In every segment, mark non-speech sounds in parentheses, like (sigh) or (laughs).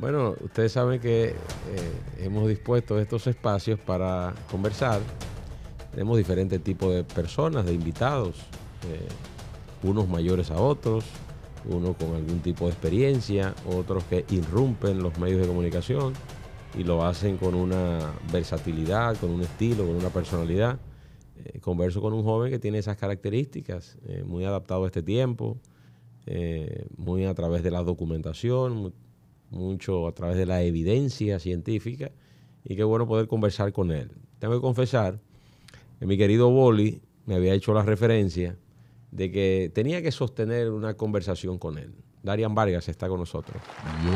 Bueno, ustedes saben que eh, hemos dispuesto estos espacios para conversar. Tenemos diferentes tipos de personas, de invitados, eh, unos mayores a otros, unos con algún tipo de experiencia, otros que irrumpen los medios de comunicación y lo hacen con una versatilidad, con un estilo, con una personalidad. Eh, converso con un joven que tiene esas características, muy adaptado a este tiempo, muy a través de la documentación, mucho a través de la evidencia científica y qué bueno poder conversar con él. Tengo que confesar que mi querido Boli me había hecho la referencia de que tenía que sostener una conversación con él. Darian Vargas está con nosotros. Yo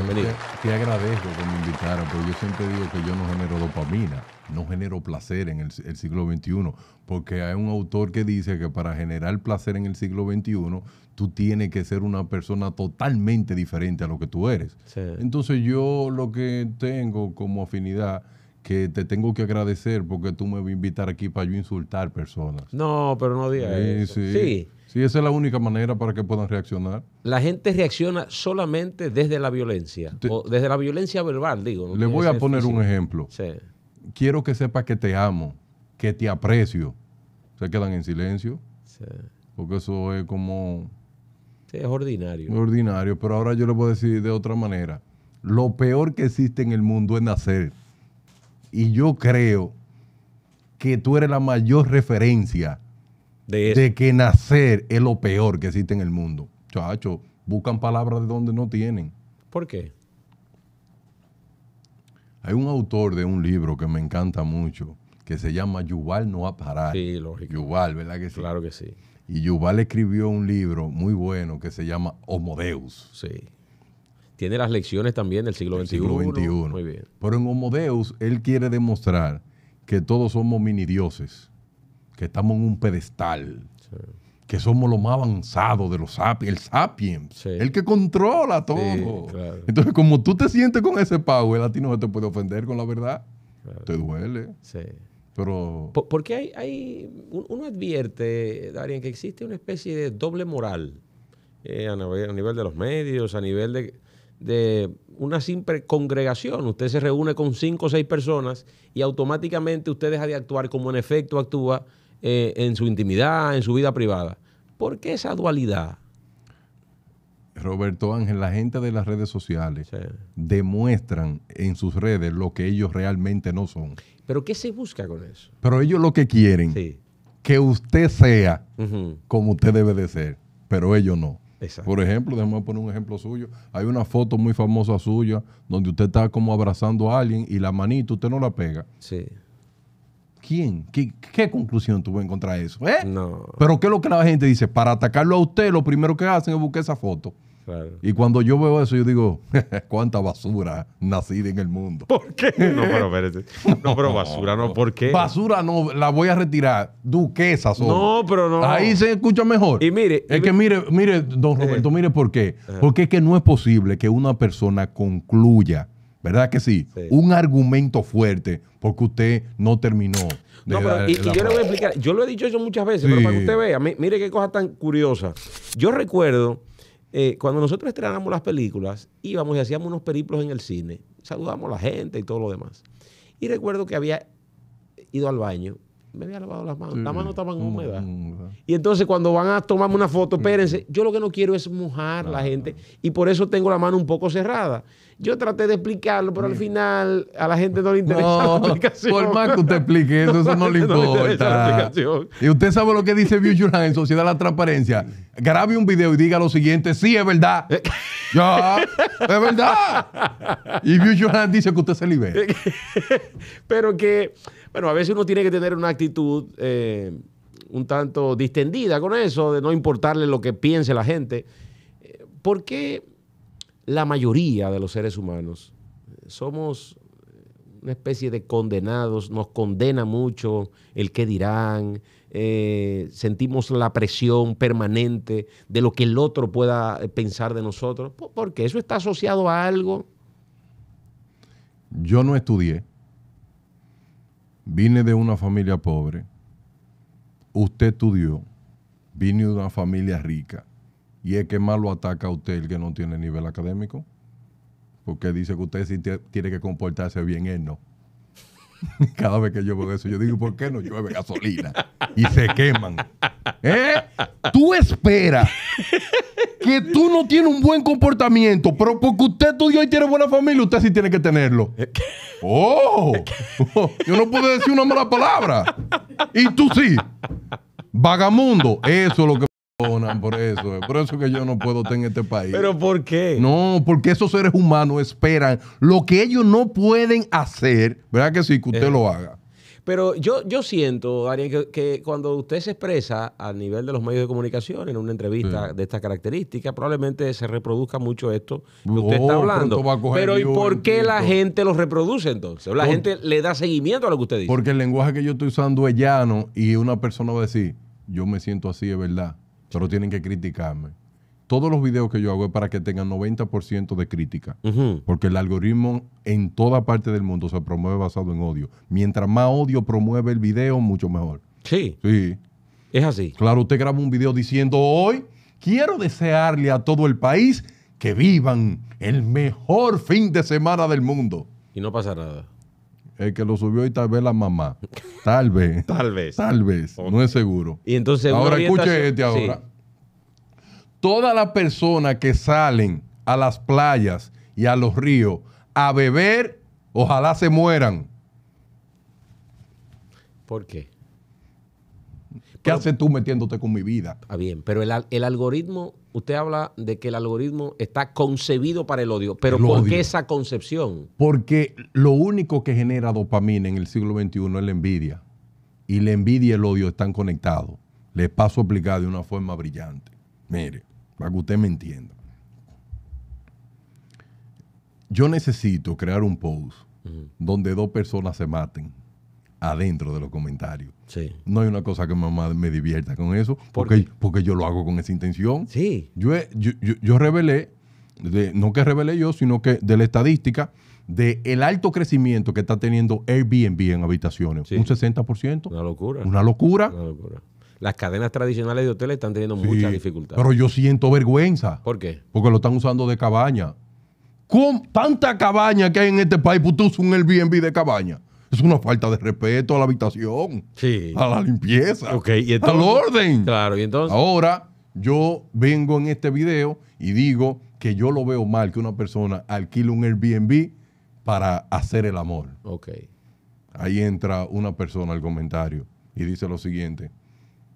Te, agradezco que me invitaron, porque yo siempre digo que yo no genero dopamina, no genero placer en el, siglo XXI, porque hay un autor que dice que para generar placer en el siglo XXI, tú tienes que ser una persona totalmente diferente a lo que tú eres. Entonces yo lo que tengo como afinidad que te tengo que agradecer porque tú me vas a invitar aquí para yo insultar personas. No, pero no digas eso. Sí. sí. Sí, esa es la única manera para que puedan reaccionar. La gente reacciona solamente desde la violencia, o desde la violencia verbal, digo. le voy a poner un ejemplo. Sí. Quiero que sepas que te amo, que te aprecio. Se quedan en silencio. Sí. Porque eso es como... Sí, es ordinario. Es ordinario, pero ahora yo le voy a decir de otra manera. Lo peor que existe en el mundo es nacer. Y yo creo que tú eres la mayor referencia de, que nacer es lo peor que existe en el mundo. Chacho, buscan palabras de donde no tienen. ¿Por qué? Hay un autor de un libro que me encanta mucho, que se llama Yuval no Harari. Sí, lógico. Yuval, ¿verdad que sí? Claro que sí. Y Yuval escribió un libro muy bueno que se llama Homo Deus. Sí. Tiene las lecciones también del siglo XXI. Siglo XXI. Muy bien. Pero en Homo él quiere demostrar que todos somos mini dioses que estamos en un pedestal, que somos lo más avanzados de los sapiens, el sapiens, el que controla todo. Entonces, como tú te sientes con ese power, a ti no te puede ofender con la verdad. Te duele. Sí. Pero... Porque hay, hay, uno advierte, Darien, que existe una especie de doble moral eh, a, nivel, de los medios, a nivel de, de, una simple congregación. Usted se reúne con cinco o seis personas y automáticamente usted deja de actuar como en efecto actúa eh, en su intimidad, en su vida privada. ¿Por qué esa dualidad? Roberto Ángel, la gente de las redes sociales demuestran en sus redes lo que ellos realmente no son. ¿Pero qué se busca con eso? Pero ellos lo que quieren, sí. que usted sea como usted debe de ser, pero ellos no. Por ejemplo, déjame poner un ejemplo suyo. Hay una foto muy famosa suya donde usted está como abrazando a alguien y la manita usted no la pega. Sí. ¿Quién? ¿Qué, conclusión tuvo en contra de eso? ¿Eh? Pero ¿qué es lo que la gente dice? Para atacarlo a usted, lo primero que hacen es buscar esa foto. Y cuando yo veo eso, yo digo, (laughs) cuánta basura nacida en el mundo. ¿Por qué? No, pero No, pero basura no, ¿por qué? Basura no, la voy a retirar. Duquesa solo. No, pero no. Ahí se escucha mejor. Y mire. Es que mire, mire, don eh. Roberto, mire por qué. Eh. Porque es que no es posible que una persona concluya ¿Verdad que sí? Un argumento fuerte porque usted no terminó. no, pero y, yo le voy a explicar. Yo lo he dicho eso muchas veces, pero para que usted vea, mire qué cosa tan curiosa. Yo recuerdo eh, cuando nosotros estrenábamos las películas, íbamos y hacíamos unos periplos en el cine. Saludábamos a la gente y todo lo demás. Y recuerdo que había ido al baño me había lavado las manos. Las manos estaban mm, húmedas. Mm, mm. Y entonces cuando van a tomarme una foto, espérense, yo lo que no quiero es mojar a la gente y por eso tengo la mano un poco cerrada. Yo traté de explicarlo, pero al mm. final a la gente no le interesa la explicación. Por más que usted explique eso, eso no le (laughs) importa. y usted sabe lo que dice Buchanan en Sociedad de la Transparencia. Grabe un video y diga lo siguiente, sí, es verdad. (laughs) ya, es verdad. Y dice que usted se libera. (laughs) pero que, bueno, a veces uno tiene que tener una actitud... Eh, un tanto distendida con eso, de no importarle lo que piense la gente. Eh, ¿Por qué la mayoría de los seres humanos eh, somos una especie de condenados, nos condena mucho el que dirán, eh, sentimos la presión permanente de lo que el otro pueda eh, pensar de nosotros, porque eso está asociado a algo. Yo no estudié, vine de una familia pobre, usted estudió, vine de una familia rica y es que más lo ataca a usted el que no tiene nivel académico. Porque dice que usted sí tiene que comportarse bien, él no. (laughs) Cada vez que yo veo eso, yo digo, ¿por qué no llueve gasolina? Y se queman. ¿Eh? Tú esperas que tú no tienes un buen comportamiento, pero porque usted estudió y tiene buena familia, usted sí tiene que tenerlo. ¡Oh! (laughs) yo no puedo decir una mala palabra. Y tú sí. Vagamundo. Eso es lo que por eso. Por eso que yo no puedo estar en este país. ¿Pero por qué? No, porque esos seres humanos esperan lo que ellos no pueden hacer, ¿verdad que sí? Que usted eh. lo haga. Pero yo, yo siento, Ariel, que, cuando usted se expresa a nivel de los medios de comunicación en una entrevista de esta característica, probablemente se reproduzca mucho esto que oh, usted está hablando. Pero ¿y por qué la gente lo reproduce entonces? La gente le da seguimiento a lo que usted dice. Porque el lenguaje que yo estoy usando es llano y una persona va a decir, yo me siento así, es verdad solo tienen que criticarme. Todos los videos que yo hago es para que tengan 90% de crítica, porque el algoritmo en toda parte del mundo se promueve basado en odio. Mientras más odio promueve el video, mucho mejor. Sí. Sí. Es así. Claro, usted graba un video diciendo hoy quiero desearle a todo el país que vivan el mejor fin de semana del mundo. Y no pasa nada el que lo subió y tal vez la mamá. Tal vez. (laughs) tal vez. Tal vez. No es seguro. Y entonces ahora escuche este ahora. Todas las personas que salen a las playas y a los ríos a beber, ojalá se mueran. ¿Por qué? ¿Qué hace haces tú metiéndote con mi vida? Ah, bien, pero el algoritmo usted habla de que el algoritmo está concebido para el odio, pero ¿por qué esa concepción? Porque lo único que genera dopamina en el siglo XXI es la envidia. Y la envidia y el odio están conectados. Les paso a explicar de una forma brillante. Mire, para que usted me entienda. Yo necesito crear un post donde dos personas se maten adentro de los comentarios. Sí. No hay una cosa que mamá me divierta con eso, porque, porque yo lo hago con esa intención. Sí. Yo, yo, revelé, no que revelé yo, sino que de la estadística, del el alto crecimiento que está teniendo Airbnb en habitaciones. Un 60%. Una locura. Una locura. Una locura. Las cadenas tradicionales de hoteles están teniendo muchas dificultades Pero yo siento vergüenza. ¿Por qué? Porque lo están usando de cabaña. Con tanta cabaña que hay en este país, pues tú usas un Airbnb de cabaña es una falta de respeto a la habitación, a la limpieza, okay, y al orden. Claro, y entonces. Ahora, yo vengo en este video y digo que yo lo veo mal que una persona alquile un Airbnb para hacer el amor. Ok. Ahí entra una persona al comentario y dice lo siguiente: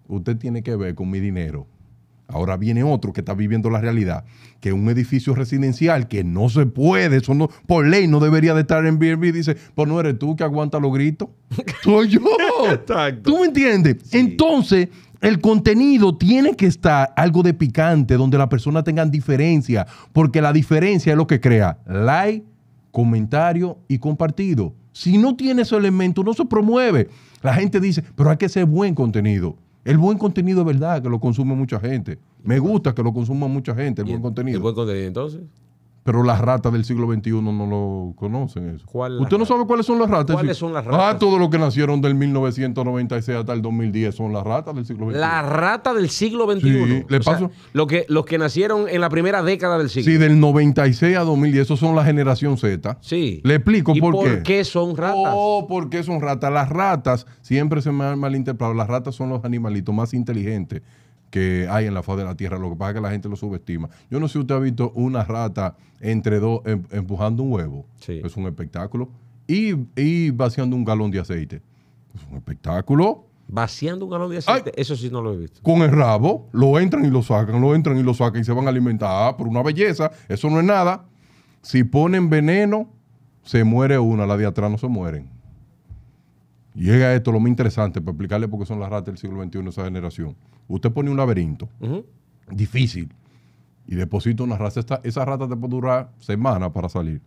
Usted tiene que ver con mi dinero. Ahora viene otro que está viviendo la realidad, que un edificio residencial que no se puede, por ley no debería de estar en Airbnb, dice, pues no eres tú que aguanta los gritos, (laughs) soy yo. Exacto. ¿Tú me entiendes? Entonces, el contenido tiene que estar algo de picante, donde las personas tengan diferencia, porque la diferencia es lo que crea like, comentario y compartido. Si no tiene ese elemento, no se promueve. La gente dice, pero hay que ser buen contenido. El buen contenido es verdad que lo consume mucha gente. Me gusta que lo consuma mucha gente, el buen contenido. ¿El buen contenido entonces? Pero las ratas del siglo XXI no lo conocen eso. ¿Usted no sabe cuáles son las ratas? ¿Cuáles son las ratas? Ah, todo lo que nacieron del 1996 hasta el 2010 son las ratas del siglo XXI. Las ratas del siglo XXI. le paso. lo que, los que nacieron en la primera década del siglo. Sí, del 96 a 2010, esos son la generación Z. Sí. Le explico por, qué? qué. ¿Por qué son ratas? Oh, ¿por qué son ratas? Las ratas, siempre se me han malinterpretado, las ratas son los animalitos más inteligentes que hay en la faz de la tierra. Lo que pasa es que la gente lo subestima. Yo no sé si usted ha visto una rata entre dos em, empujando un huevo. Es un espectáculo. Y, vaciando un galón de aceite. Es un espectáculo. Vaciando un galón de aceite, eso sí no lo he visto. Con el rabo, lo entran y lo sacan, lo entran y lo sacan y se van a alimentar. Ah, por una belleza, eso no es nada. Si ponen veneno, se muere una, la de atrás no se mueren. Llega esto, lo más interesante, para explicarle por qué son las ratas del siglo XXI, esa generación. Usted pone un laberinto, difícil, y deposita una rata. esa rata te puede durar semanas para salir.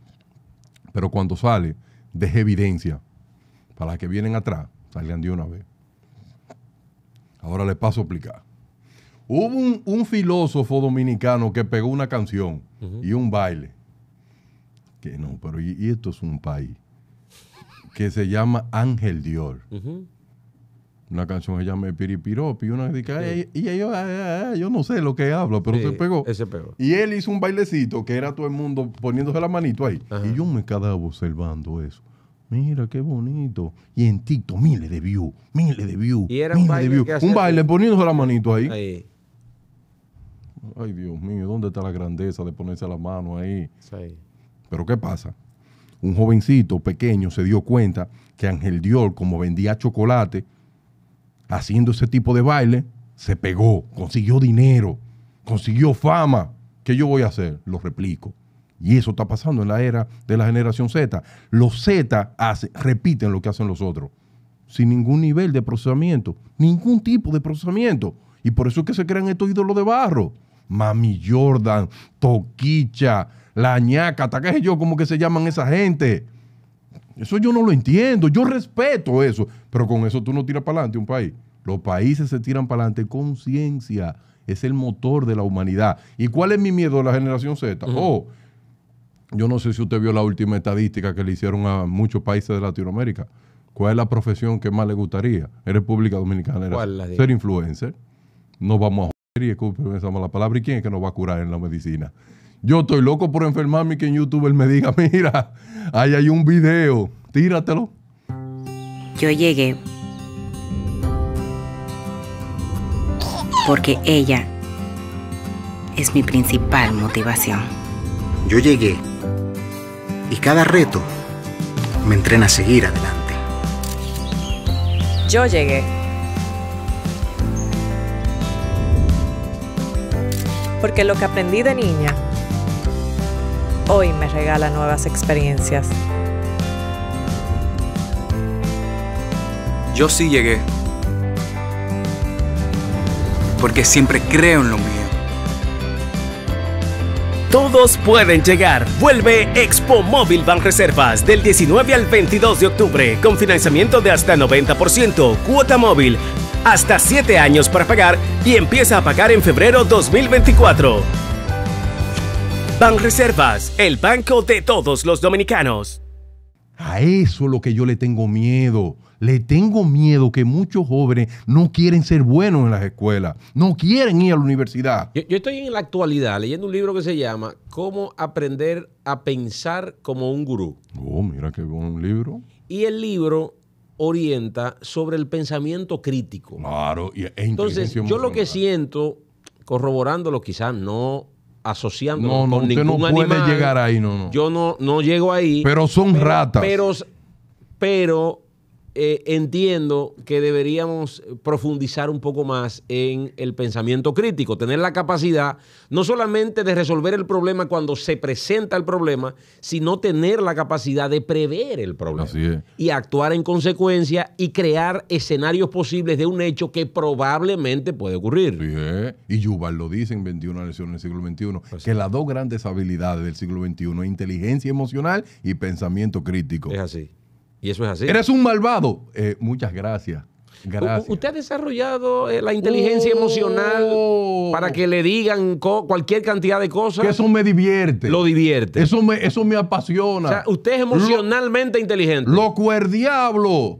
Pero cuando sale, deja evidencia. Para las que vienen atrás, salgan de una vez. Ahora les paso a explicar. Hubo un, filósofo dominicano que pegó una canción y un baile. Que no, pero y esto es un país que se llama Ángel Dior. Una canción que se llama Piripiropi. Una que y, yo, yo, no sé lo que habla, pero se pegó. Ese Y él hizo un bailecito que era todo el mundo poniéndose la manito ahí. Y yo me quedaba observando eso. Mira qué bonito. Y en tito miles de views, miles de views. Y era un baile. poniéndose la manito ahí. Ay, Dios mío, ¿dónde está la grandeza de ponerse la mano ahí? Pero ¿qué pasa? un jovencito pequeño se dio cuenta que Ángel Dior, como vendía chocolate, haciendo ese tipo de baile, se pegó, consiguió dinero, consiguió fama. ¿Qué yo voy a hacer? Lo replico. Y eso está pasando en la era de la generación Z. Los Z repiten lo que hacen los otros, sin ningún nivel de procesamiento, ningún tipo de procesamiento. Y por eso es que se crean estos ídolos de barro. Mami Jordan, Toquicha, La Ñaca, qué sé yo, cómo que se llaman esa gente. Eso yo no lo entiendo, yo respeto eso, pero con eso tú no tiras para adelante un país. Los países se tiran para adelante con es el motor de la humanidad. ¿Y cuál es mi miedo de la generación Z? Oh, yo no sé si usted vio la última estadística que le hicieron a muchos países de Latinoamérica. ¿Cuál es la profesión que más le gustaría en República Dominicana? ser influencer. No vamos a esa palabra, ¿y quién es que nos va a curar en la medicina? Yo estoy loco por enfermarme y que en YouTube me diga, (laughs) mira, ahí hay un video, tíratelo. Yo llegué porque ella es mi principal motivación. Yo llegué y cada reto me entrena a seguir adelante. Yo llegué porque lo que aprendí de niña hoy me regala nuevas experiencias. Yo sí llegué, porque siempre creo en lo mío. Todos pueden llegar. Vuelve Expo Móvil Reservas del 19 al 22 de octubre con financiamiento de hasta 90%, cuota móvil, hasta siete años para pagar y empieza a pagar en febrero 2024. Reservas, el banco de todos los dominicanos. A eso es lo que yo le tengo miedo. Le tengo miedo que muchos jóvenes no quieren ser buenos en las escuelas, no quieren ir a la universidad. Yo, estoy en la actualidad leyendo un libro que se llama Cómo aprender a pensar como un gurú. Oh, mira qué buen libro. Y el libro orienta sobre el pensamiento crítico. Claro, y entonces yo lo que siento, corroborándolo quizás no asociando. no, no, con no puede llegar ahí, Yo no, no llego ahí. Pero son ratas. Pero, pero eh, entiendo que deberíamos profundizar un poco más en el pensamiento crítico, tener la capacidad no solamente de resolver el problema cuando se presenta el problema, sino tener la capacidad de prever el problema y actuar en consecuencia y crear escenarios posibles de un hecho que probablemente puede ocurrir. y Yuval lo dice en 21 lecciones del siglo XXI, que las dos grandes habilidades del siglo XXI es inteligencia emocional y pensamiento crítico. Es así. Y eso es así. Eres un malvado. Eh, muchas gracias. Gracias. usted ha desarrollado eh, la inteligencia emocional oh. para que le digan cualquier cantidad de cosas. Que eso me divierte. Lo divierte. Eso me, eso me apasiona. O sea, usted es emocionalmente inteligente. Loco el diablo.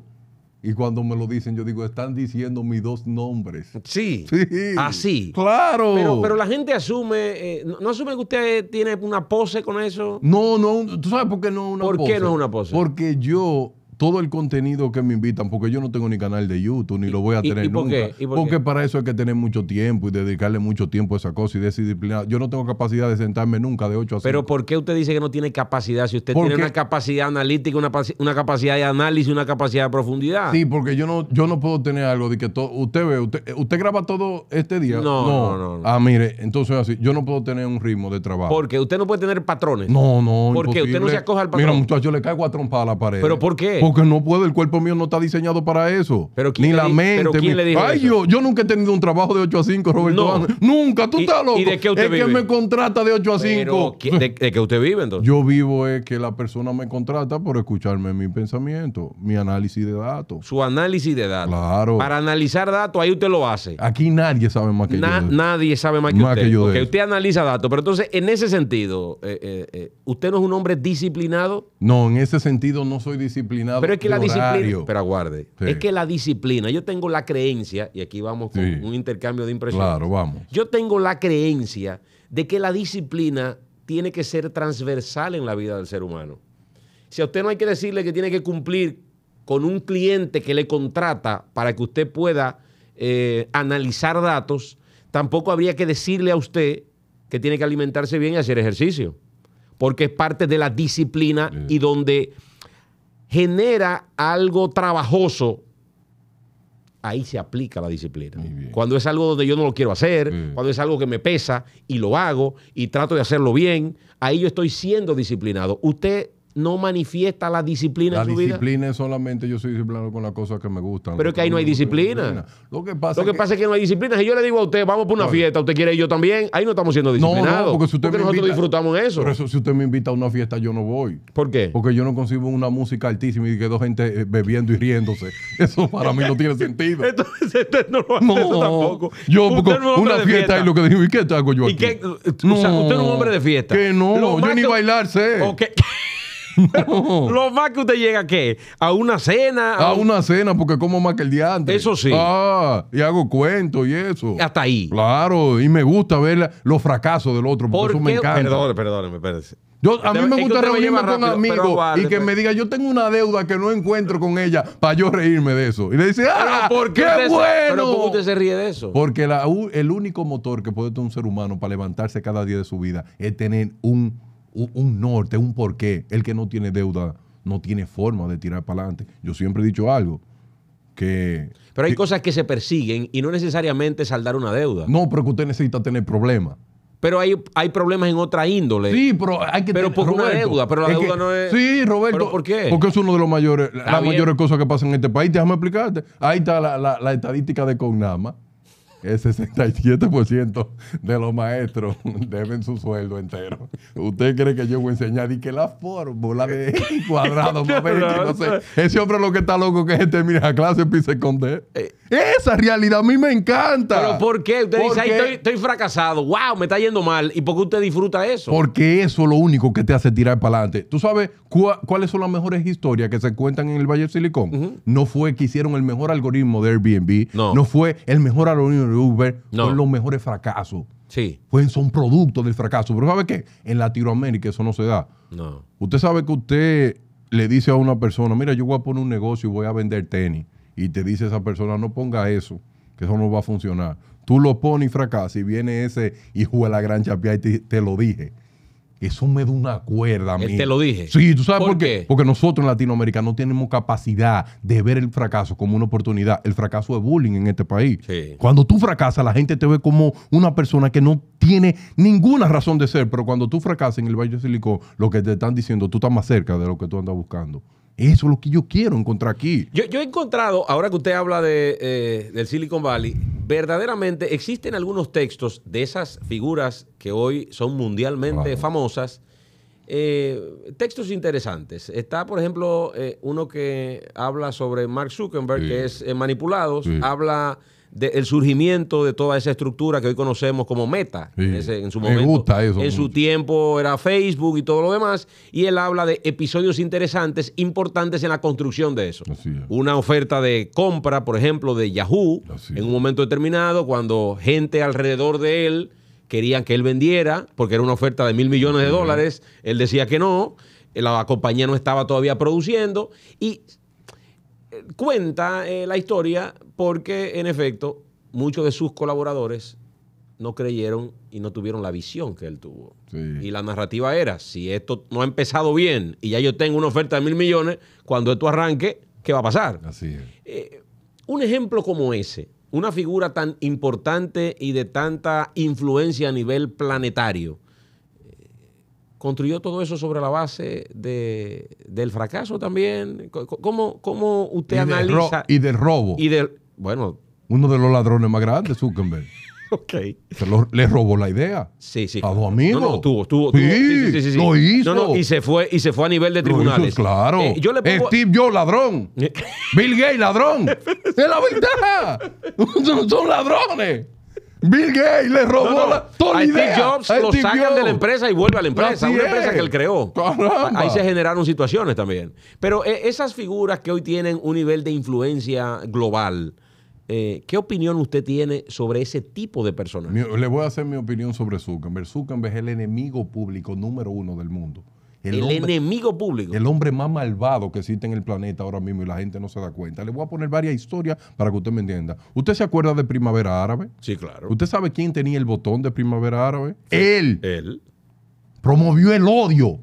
Y cuando me lo dicen, yo digo, están diciendo mis dos nombres. Sí. Así. Claro. Pero, la gente asume, eh, ¿no asume que usted tiene una pose con eso? No, no, tú sabes por qué no es una pose. ¿Por qué no es una pose? Porque yo todo el contenido que me invitan, porque yo no tengo ni canal de YouTube, ni lo voy a tener nunca. y por porque para eso hay que tener mucho tiempo y dedicarle mucho tiempo a esa cosa y disciplina. Yo no tengo capacidad de sentarme nunca de 8 a 5. Pero ¿por qué usted dice que no tiene capacidad? Si usted tiene una capacidad analítica, una, una, capacidad de análisis, una capacidad de profundidad. Sí, porque yo no, yo no puedo tener algo de que todo. Usted ve, eh, usted, graba todo este día. No no. no, Ah, mire, entonces así, yo no puedo tener un ritmo de trabajo. Porque usted no puede tener patrones. No, no. ¿Por qué? Usted no se acoja al patrón. Mira, muchacho, le caigo a trompar a la pared. ¿Pero por qué? Porque no puedo, el cuerpo mío no está diseñado para eso. Pero Ni la mente. ¿pero quién le dijo Ay, yo, yo nunca he tenido un trabajo de 8 a 5, Roberto. Nunca, tú estás loco. ¿Y de qué usted es que me contrata de 8 a 5. ¿de, qué usted vive entonces? Yo vivo es que la persona me contrata por escucharme mi pensamiento, mi análisis de datos. Su análisis de datos. Claro. Para analizar datos, ahí usted lo hace. Aquí nadie sabe más que yo. Nadie sabe más que usted. Que yo porque usted analiza datos. Pero entonces, en ese sentido, eh, eh, eh, ¿usted no es un hombre disciplinado? No, en ese sentido no soy disciplinado pero es que la disciplina. Pero aguarde. Es que la disciplina. Yo tengo la creencia, y aquí vamos con un intercambio de impresiones. Claro, vamos. Yo tengo la creencia de que la disciplina tiene que ser transversal en la vida del ser humano. Si a usted no hay que decirle que tiene que cumplir con un cliente que le contrata para que usted pueda eh, analizar datos, tampoco habría que decirle a usted que tiene que alimentarse bien y hacer ejercicio, porque es parte de la disciplina y donde genera algo trabajoso, ahí se aplica la disciplina. Cuando es algo donde yo no lo quiero hacer, mm. cuando es algo que me pesa y lo hago y trato de hacerlo bien, ahí yo estoy siendo disciplinado. Usted no manifiesta la disciplina en su vida. La disciplina es solamente yo soy disciplinado con las cosas que me gustan. Pero es que ahí no hay disciplina. Lo que pasa, lo que es, que... pasa que no hay disciplina. Si yo le digo a usted, vamos por una fiesta, usted quiere ir yo también, ahí no estamos siendo disciplinados. No, porque, nosotros disfrutamos eso. pero eso, si usted me invita a una fiesta, yo no voy. ¿Por qué? Porque yo no concibo una música altísima y que dos gente eh, bebiendo y riéndose. Eso para mí no tiene sentido. (laughs) Entonces usted no lo hace eso tampoco. Yo, porque una fiesta, es lo que digo, ¿y qué hago yo aquí? ¿Y qué? O usted es un hombre de fiesta. Que no, yo ni bailar sé. Okay. (laughs) (laughs) Lo más que usted llega, ¿qué? ¿A una cena? A, una cena, porque como más que el día antes. Eso sí. Ah, y hago cuentos y eso. Hasta ahí. Claro, y me gusta ver los fracasos del otro, porque ¿Por eso me encanta. Perdón, perdóneme, a mí me gusta reunirme con amigos y que me diga, yo tengo una deuda que no encuentro con ella para yo reírme de eso. Y le dice, ¡ah! ¿por qué, bueno! ¿Pero cómo usted se ríe de eso? Porque el único motor que puede tener un ser humano para levantarse cada día de su vida es tener un un, norte, un porqué. El que no tiene deuda no tiene forma de tirar para adelante. Yo siempre he dicho algo. Que, pero hay cosas que se persiguen y no necesariamente saldar una deuda. No, pero que usted necesita tener problemas. Pero hay, hay problemas en otra índole. Sí, pero hay que Pero por una deuda, pero la deuda no es. Sí, Roberto. ¿Por qué? Porque es uno de los mayores, las mayores cosas que pasan en este país. Déjame explicarte. Ahí está la, la estadística de Cognama el 67% de los maestros (laughs) deben su sueldo entero. ¿Usted cree que yo voy a enseñar y que la fórmula de (laughs) cuadrado no sé? Ese hombre lo que está loco que gente mira a clase empieza a esconder. Eh. Esa realidad a mí me encanta. ¿Pero por qué? Usted dice, ahí estoy, fracasado, wow, me está yendo mal. ¿Y por qué usted disfruta eso? Porque eso es lo único que te hace tirar para adelante. ¿Tú sabes cuáles son las mejores historias que se cuentan en el Valle de Silicón? No fue que hicieron el mejor algoritmo de Airbnb, no, no fue el mejor algoritmo Uber, son los mejores fracasos. Sí. Pues son productos del fracaso. Pero ¿sabe qué? En Latinoamérica eso no se da. No. Usted sabe que usted le dice a una persona, mira, yo voy a poner un negocio y voy a vender tenis. Y te dice esa persona, no ponga eso, que eso no va a funcionar. Tú lo pones y fracasas, y viene ese hijo de la gran chapia y te lo dije. Eso me da una cuerda. Y te lo dije. Sí, ¿tú sabes por, qué? Porque nosotros en Latinoamérica no tenemos capacidad de ver el fracaso como una oportunidad. El fracaso es bullying en este país. Sí. Cuando tú fracasas, la gente te ve como una persona que no tiene ninguna razón de ser. Pero cuando tú fracasas en el Valle de Silicón, lo que te están diciendo, tú estás más cerca de lo que tú andas buscando. Eso es lo que yo quiero encontrar aquí. Yo, he encontrado, ahora que usted habla de, eh, del Silicon Valley, verdaderamente existen algunos textos de esas figuras que hoy son mundialmente famosas, eh, textos interesantes. Está, por ejemplo, eh, uno que habla sobre Mark Zuckerberg, que es Manipulados, habla el surgimiento de toda esa estructura que hoy conocemos como Meta. en su momento, gusta En su tiempo era Facebook y todo lo demás. Y él habla de episodios interesantes, importantes en la construcción de eso. Una oferta de compra, por ejemplo, de Yahoo, en un momento determinado, cuando gente alrededor de él querían que él vendiera, porque era una oferta de mil millones de dólares, él decía que no, la compañía no estaba todavía produciendo, y cuenta eh, la historia porque, en efecto, muchos de sus colaboradores no creyeron y no tuvieron la visión que él tuvo. Y la narrativa era, si esto no ha empezado bien y ya yo tengo una oferta de mil millones, cuando esto arranque, ¿qué va a pasar? Así es. Eh, un ejemplo como ese, una figura tan importante y de tanta influencia a nivel planetario, construyó todo eso sobre la base del fracaso también. ¿Cómo, cómo usted analiza? y del robo. Y del, bueno. Uno de los ladrones más grandes, Zuckerberg. (laughs) le robó la idea. Sí, sí. A dos amigos. Sí, sí, sí, Lo hizo. y se fue, y se fue a nivel de tribunales. claro. Eh, yo le Steve Jobs, ladrón. (laughs) Bill Gates, ladrón. (laughs) es la verdad. son ladrones. Bill Gates le robó la toda Jobs lo sacan de la empresa y vuelve a la empresa, una empresa que él creó. Ahí se generaron situaciones también. Pero eh, esas figuras que hoy tienen un nivel de influencia global, eh, ¿qué opinión usted tiene sobre ese tipo de personas? Le voy a hacer mi opinión sobre Zuckerberg. Zuckerberg es el enemigo público número uno del mundo. El, enemigo público. El hombre más malvado que existe en el planeta ahora mismo y la gente no se da cuenta. Le voy a poner varias historias para que usted me entienda. ¿Usted se acuerda de Primavera Árabe? Sí, claro. ¿Usted sabe quién tenía el botón de Primavera Árabe? Él. Él. Promovió el odio.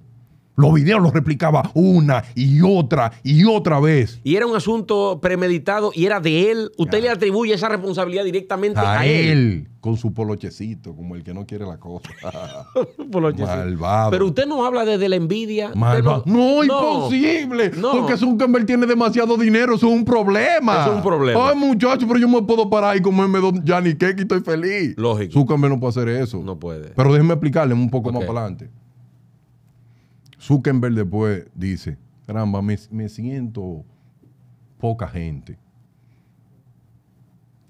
Los videos los replicaba una y otra y otra vez. Y era un asunto premeditado y era de él. Usted le atribuye esa responsabilidad directamente a, él. Con su polochecito, como el que no quiere la cosa. (laughs) Malvado. Pero usted no habla desde la envidia. Malvado. No, es imposible. No. Porque Zuckerberg tiene demasiado dinero. Eso es un problema. Eso es un problema. Ay, muchacho, pero yo me puedo parar y comerme don Yanni y estoy feliz. Lógico. Zuckerberg no puede hacer eso. No puede. Pero déjeme explicarle un poco más adelante. Zuckerberg después dice, caramba, me, siento poca gente.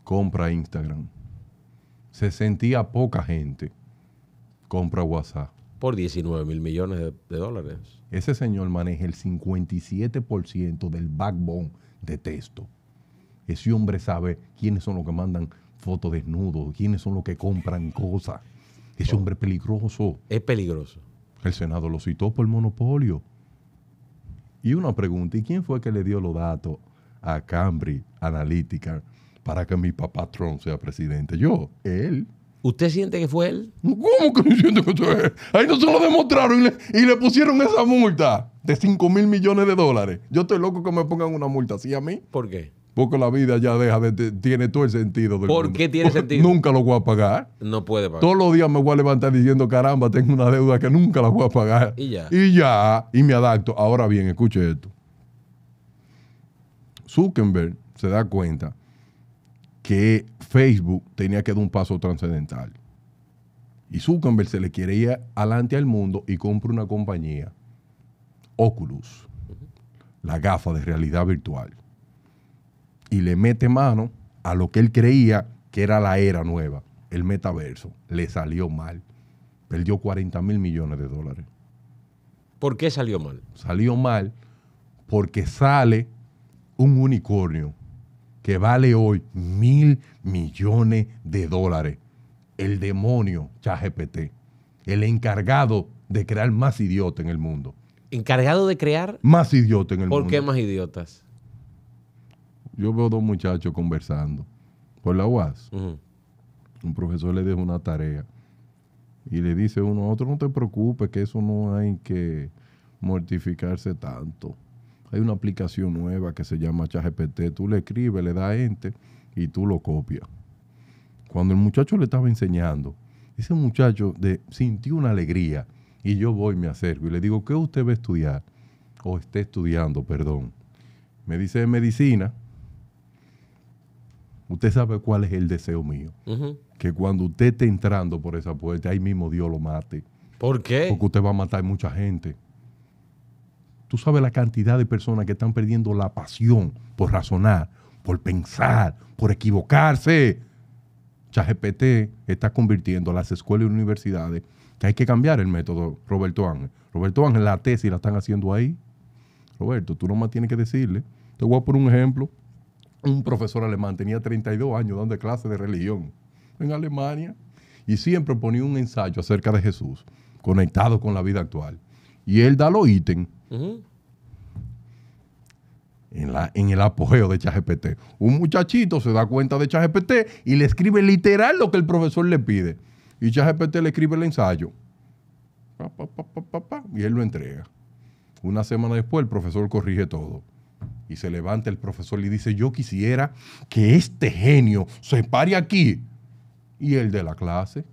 Compra Instagram. Se sentía poca gente. Compra WhatsApp. Por 19 mil millones de, dólares. Ese señor maneja el 57% del backbone de texto. Ese hombre sabe quiénes son los que mandan fotos desnudos, quiénes son los que compran cosas. Ese hombre es peligroso. Es peligroso. El Senado lo citó por el monopolio. Y una pregunta, ¿y quién fue que le dio los datos a Cambridge Analytica para que mi papá Trump sea presidente? Yo, él. ¿Usted siente que fue él? ¿Cómo que siente que fue él? Ahí no se lo demostraron y le, y le pusieron esa multa de 5 mil millones de dólares. Yo estoy loco que me pongan una multa así a mí. ¿Por qué? Porque la vida ya deja de, tiene todo el sentido. Del ¿Por qué tiene (laughs) sentido? Nunca lo voy a pagar. No puede pagar. Todos los días me voy a levantar diciendo, caramba, tengo una deuda que nunca la voy a pagar. Y ya. Y ya, y me adapto. Ahora bien, escuche esto. Zuckerberg se da cuenta que Facebook tenía que dar un paso trascendental. Y Zuckerberg se le quiere ir adelante al mundo y compra una compañía, Oculus, la gafa de realidad virtual y le mete mano a lo que él creía que era la era nueva, el metaverso. Le salió mal. Perdió 40 mil millones de dólares. ¿Por qué salió mal? Salió mal porque sale un unicornio que vale hoy mil millones de dólares. El demonio ChatGPT, el encargado de crear más idiota en el mundo. ¿Encargado de crear? Más idiota en el mundo. ¿Por qué más idiotas? yo veo dos muchachos conversando por la UAS. Un profesor le deja una tarea y le dice uno a otro, no te preocupes, que eso no hay que mortificarse tanto. Hay una aplicación nueva que se llama ChatGPT, tú le escribes, le das ente y tú lo copias. Cuando el muchacho le estaba enseñando, ese muchacho sintió una alegría y yo voy, me acerco y le digo, ¿qué usted va a estudiar? O esté estudiando, perdón. Me dice medicina. Usted sabe cuál es el deseo mío. Que cuando usted esté entrando por esa puerta, ahí mismo Dios lo mate. ¿Por qué? Porque usted va a matar mucha gente. Tú sabes la cantidad de personas que están perdiendo la pasión por razonar, por pensar, por equivocarse. ChatGPT está convirtiendo a las escuelas y universidades que hay que cambiar el método, Roberto Ángel. Roberto Ángel, la tesis la están haciendo ahí. Roberto, tú nomás tienes que decirle. Te voy a poner un ejemplo un profesor alemán, tenía 32 años dando clases de religión en Alemania y siempre ponía un ensayo acerca de Jesús, conectado con la vida actual. Y él da los ítems en, en el apogeo de ChatGPT. Un muchachito se da cuenta de ChatGPT y le escribe literal lo que el profesor le pide. Y ChatGPT le escribe el ensayo. y él lo entrega. Una semana después el profesor corrige todo. Y se levanta el profesor y dice, yo quisiera que este genio se pare aquí. Y el de la clase.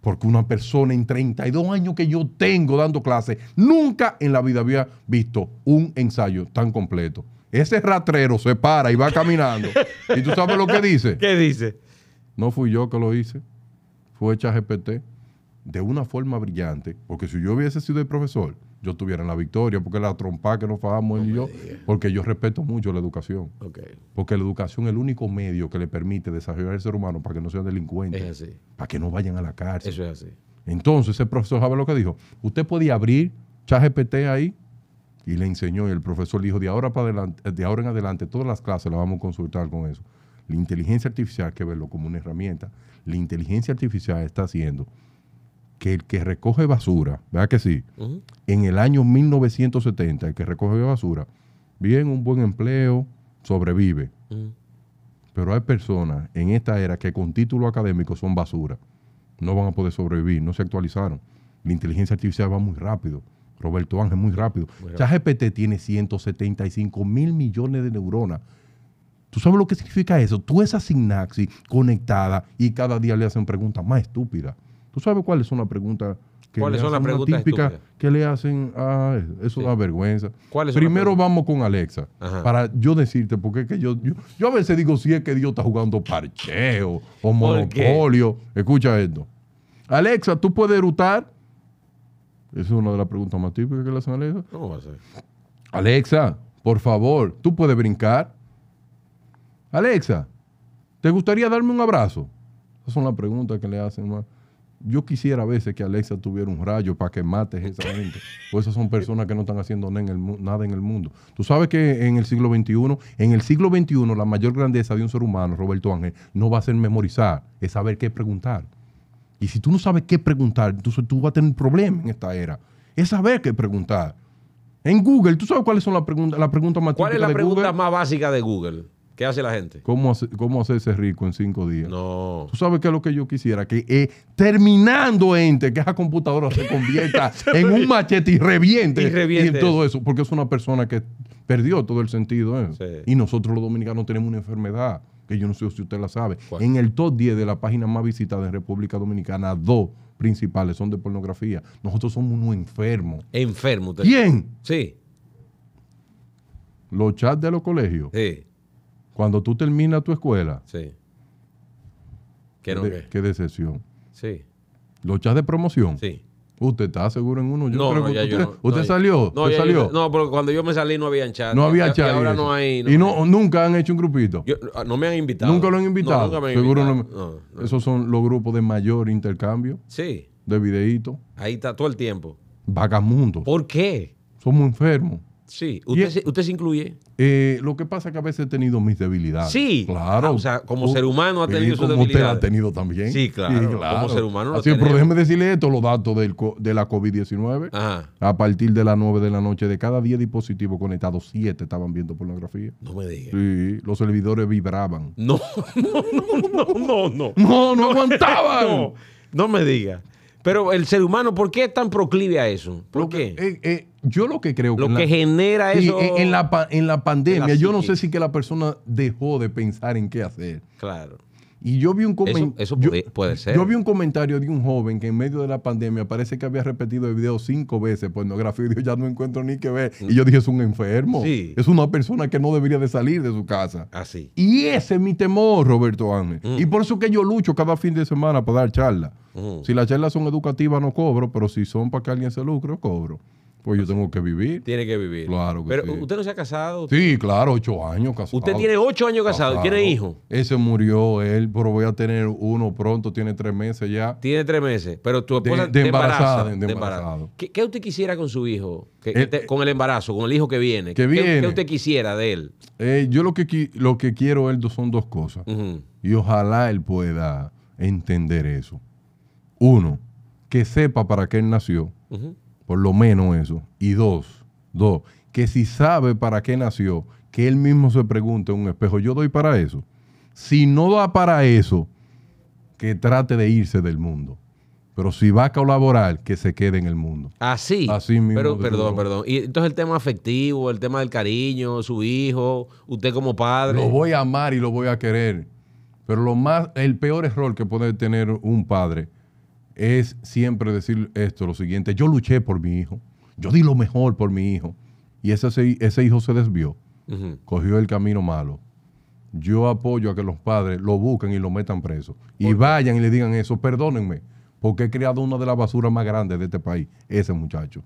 Porque una persona en 32 años que yo tengo dando clase, nunca en la vida había visto un ensayo tan completo. Ese ratrero se para y va caminando. ¿Y tú sabes lo que dice? (laughs) ¿Qué dice? No fui yo que lo hice. Fue GPT de una forma brillante. Porque si yo hubiese sido el profesor, yo tuviera la victoria, porque la trompa que nos fajamos él y yo, porque yo respeto mucho la educación. Porque la educación es el único medio que le permite desarrollar al ser humano para que no sean delincuentes, para que no vayan a la cárcel. Entonces el profesor sabe lo que dijo. Usted podía abrir GPT ahí y le enseñó, y el profesor le dijo, de ahora, para de ahora en adelante todas las clases las vamos a consultar con eso. La inteligencia artificial, que verlo como una herramienta, la inteligencia artificial está haciendo que el que recoge basura, ¿verdad que sí? En el año 1970, el que recoge basura, bien un buen empleo, sobrevive. Pero hay personas en esta era que con título académico son basura. No van a poder sobrevivir, no se actualizaron. La inteligencia artificial va muy rápido. Roberto Ángel, muy rápido. Ya GPT tiene 175 mil millones de neuronas. ¿Tú sabes lo que significa eso? Tú esa sinapsis conectada y cada día le hacen preguntas más estúpidas. ¿Tú sabes ¿Cuáles son las preguntas típicas que le hacen a ah, eso da vergüenza. Primero vamos con Alexa para yo decirte porque yo, yo, a veces digo si es que Dios está jugando parcheo o monopolio. Escucha esto. Alexa, ¿tú puedes erutar? Esa es una de las preguntas más típicas que le hacen a Alexa. ¿Cómo va a ser? Alexa, por favor, ¿tú puedes brincar? Alexa, ¿te gustaría darme un abrazo? Esas son las preguntas que le hacen más yo quisiera a veces que Alexa tuviera un rayo para que mates a esa gente. O esas son personas que no están haciendo nada en, el, mundo. Tú sabes que en el siglo XXI, en el siglo XXI, la mayor grandeza de un ser humano, Roberto Ángel, no va a ser memorizar, es saber qué preguntar. Y si tú no sabes qué preguntar, entonces tú vas a tener un problema en esta era. Es saber qué preguntar. En Google, ¿tú sabes cuáles son las preguntas la pregunta más ¿Cuál es la pregunta más básica de Google? ¿Qué hace la gente? ¿Cómo, hace, hacerse rico en cinco días? No. ¿Tú sabes qué es lo que yo quisiera? Que eh, terminando ente, que esa computadora se convierta (laughs) en un machete y reviente. Y reviente. todo eso, porque es una persona que perdió todo el sentido. ¿eh? Sí. Y nosotros los dominicanos tenemos una enfermedad, que yo no sé si usted la sabe. En el top 10 de la página más visitada en República Dominicana, dos principales son de pornografía. Nosotros somos unos enfermos. ¿Enfermos? ¿Quién? Sí. Los chats de los colegios. Sí cuando tú terminas tu escuela. Sí. ¿Qué, decepción. Sí. ¿Lo echas de promoción? Sí. ¿Usted está seguro en uno? no, creo que usted, yo usted salió. No, no, pero cuando yo me salí no había chat. No había chat. Ahora no hay. y no, nunca han hecho un grupito. Ah, no me han invitado. Nunca lo han invitado. Nunca me han seguro invitado. Esos son los grupos de mayor intercambio. Sí. De videitos. Ahí está todo el tiempo. Vagamundos. ¿Por qué? Somos enfermos. Sí, usted, se, usted incluye. Eh, lo que pasa es que a veces he tenido mis debilidades. Sí, claro. Ah, o sea, como ser humano ha tenido sus debilidades. Como usted ha tenido también. Sí, claro. Como ser humano. Lo Así pero déjeme decirle esto: los datos de la COVID-19. A partir de las 9 de la noche, de cada 10 dispositivos conectados, 7 estaban viendo pornografía. No me digas. Sí, los servidores vibraban. (laughs) No, no, no, no, no. No, (laughs) no, no aguantaban. (laughs) No, me digas. Pero el ser humano, ¿por qué es tan proclive a eso? ¿Por qué? yo lo que creo... Lo que, genera eso... En, la, pandemia, yo no sé si que la persona dejó de pensar en qué hacer. Claro. Y yo vi un comentario... Eso, puede, ser. Yo vi un comentario de un joven que en medio de la pandemia parece que había repetido el video cinco veces pornografía y dijo, ya no encuentro ni qué ver. Y yo dije, es un enfermo. Sí. Es una persona que no debería de salir de su casa. Así. Y ese es mi temor, Roberto Ángel. Mm. Y por eso que yo lucho cada fin de semana para dar charlas. Mm. Si las charlas son educativas no cobro, pero si son para que alguien se lucre, cobro. Pues yo tengo que vivir. Tiene que vivir. Claro que Pero usted no se ha casado. Sí, claro, ocho años casado. Usted tiene ocho años casado, tiene hijos. Ese murió él, pero voy a tener uno pronto, tiene tres meses ya. Tiene tres meses, pero tu esposa de, embarazada. De, ¿Qué, usted quisiera con su hijo? Eh, con el embarazo, con el hijo que viene. Que viene. ¿Qué, usted quisiera de él? Eh, yo lo que, lo que quiero él son dos cosas. Y ojalá él pueda entender eso. Uno, que sepa para qué él nació. Por lo menos eso. Y dos, dos, que si sabe para qué nació, que él mismo se pregunte en un espejo, yo doy para eso. Si no da para eso, que trate de irse del mundo. Pero si va a colaborar, que se quede en el mundo. Así. Así mismo. Pero, perdón, perdón. Y entonces el tema afectivo, el tema del cariño, su hijo, usted como padre. Lo voy a amar y lo voy a querer. Pero lo más, el peor error que puede tener un padre es siempre decir esto, lo siguiente, yo luché por mi hijo, yo di lo mejor por mi hijo, y ese, ese hijo se desvió, cogió el camino malo. Yo apoyo a que los padres lo busquen y lo metan preso. Y vayan y le digan eso, perdónenme, porque he creado una de las basuras más grandes de este país, ese muchacho.